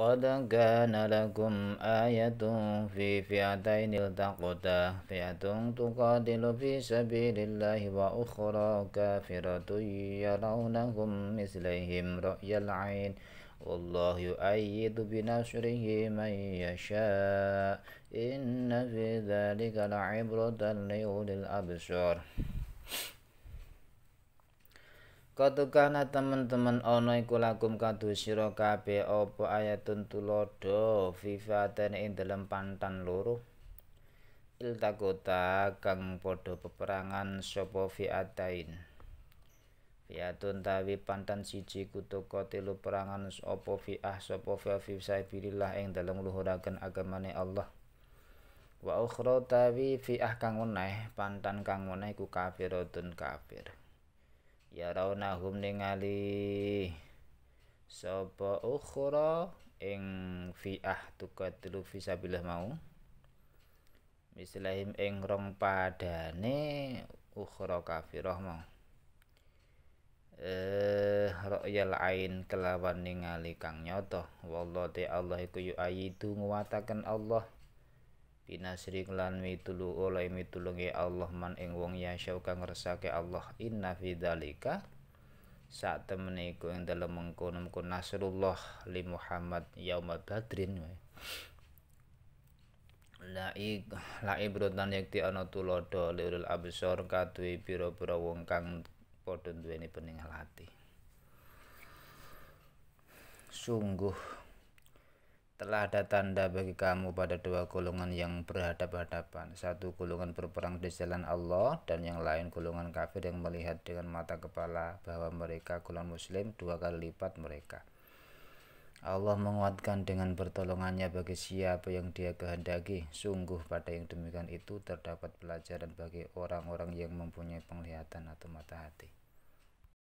قد كان لكم آية في فئتين التقتا فئة تقاتل في سبيل الله وأخرى كافرة يرونهم مثلهم رأي العين والله يؤيد بنصره من يشاء إن في ذلك لعبرة لأولي الأبصار Katukana teman-teman ana iku lakum kadu sira kabeh apa ayatun tulodo vivaten ing dalem pantan loro iltakota kang padha peperangan sapa fiatain fiatun tawi pantan siji kutuka telu perangan apa fiah sapa fi fi sabilillah ing dalem luhuraken agamane Allah wa ukhra tawi fiah kang meneh pantan kang meneh iku kafiratun kafir, -kafir. ya raunahum ningali sapa ukhra ing fi'ah tukatilu fisabilillah mau mislahim ing rong padane ukhra kafirah mau eh ra'yal ain kelawan ningali kang nyoto wallahu allah iku yu'ayidu nguwataken Allah Binasri lan mitulu oleh mitulungi Allah man ing wong yasyau kang ngersake Allah inna fi saat sak temene iku ing dalem mengkono mengko nasrullah li Muhammad yauma badrin wae laik laik brotan yakti ana tulodo lirul absor kaduwe pira-pira wong kang padha duweni pening hati sungguh telah ada tanda bagi kamu pada dua golongan yang berhadap-hadapan satu golongan berperang di jalan Allah dan yang lain golongan kafir yang melihat dengan mata kepala bahwa mereka golongan muslim dua kali lipat mereka Allah menguatkan dengan pertolongannya bagi siapa yang dia kehendaki sungguh pada yang demikian itu terdapat pelajaran bagi orang-orang yang mempunyai penglihatan atau mata hati